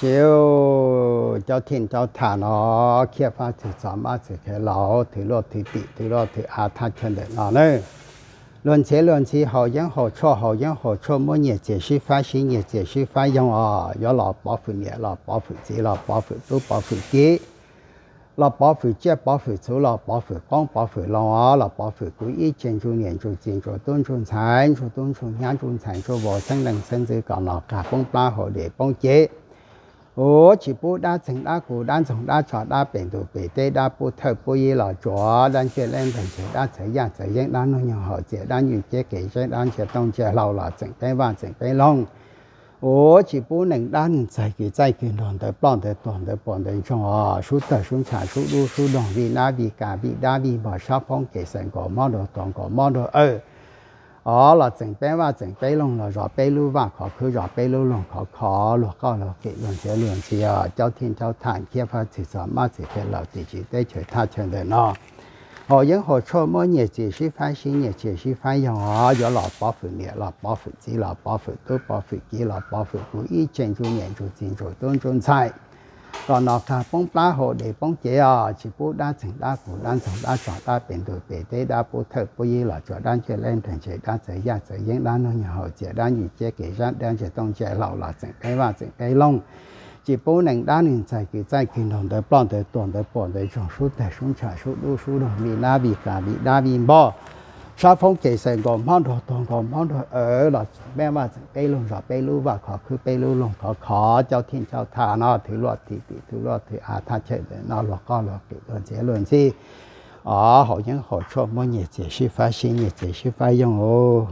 siêu cho thiên cho thả nó kia pha chỉ gió mà chỉ cái lão thì lo thì bị thì lo thì à tha chân để nó nè. luận chế luận chế họ yên họ cho họ yên họ cho mỗi nhà chỉ sư phát sĩ nhà chỉ sư phát yên à có lão bảo phụ nhà lão bảo phụ chị lão bảo phụ chú bảo phụ chị lão bảo phụ chị bảo phụ chú lão bảo phụ con bảo phụ lão à lão bảo phụ cứ ý chân chú niệm chú chân chú tôn chú sản chú tôn chú nhãn chú sản chú vô sinh lần sinh giới cả lão cả bông ba họ để bông chế ô chỉ bố đa chỉnh đa cụ đa chồng đa trò đa bình đồ bình tê đa bố thơ bố y lò chó đa chế lên thành chế đa chế ya chế yên đa nó nhỏ hở chế đa như chế kể chế đa chế tông chế lâu lò chỉnh bê vàng chỉnh bê long ô chỉ bố nền đa nền chạy kỳ chạy kỳ đoàn tới bọn tới đoàn tới bọn tới chồng ờ số tờ số trả số đu số đồng vì na vì cả vì đa vì bỏ sao phong kể sản có mò đồ toàn có mò đồ ơi 哦，老整白哇，整白龙了，热白卤哇，靠烤热白卤龙，靠靠萝卜了，给两咯，两血啊，叫天叫谈，天怕地上，马子开老地去，带去他全在那。哦，因何错么？念，就是翻身你就是翻勇啊！有劳八分米，劳八分鸡，劳八都多八分鸡，劳八分锅，一千种面种，千种多种菜。rồi nó thà phong đa hồ để phong chế à chỉ bố đa thành đa cổ đa thành đa trọ đa biển đổi bể tế đa bố thợ bố y là trọ đa chế lên thành chế đa chế gia chế yên đa nó nhà hồ chế đa nhị chế kế ra đa chế tông chế lậu là thành cái và thành cái long chỉ bố nành đa nền chế kế chạy kỳ đồng để bọn để tuần để bỏ để trồng số để xuống trả số đu số đồng vì đa vì cả vì đa vì bỏ 沙峰其實個芒土同個芒土耳啦，咩話俾路咗俾路話佢佢俾路龍佢佢就天就塔啦，佢落地地佢落地啊，他出嚟啦落高落地論這論之，啊好人好處，每日只是發現，日只是發用哦。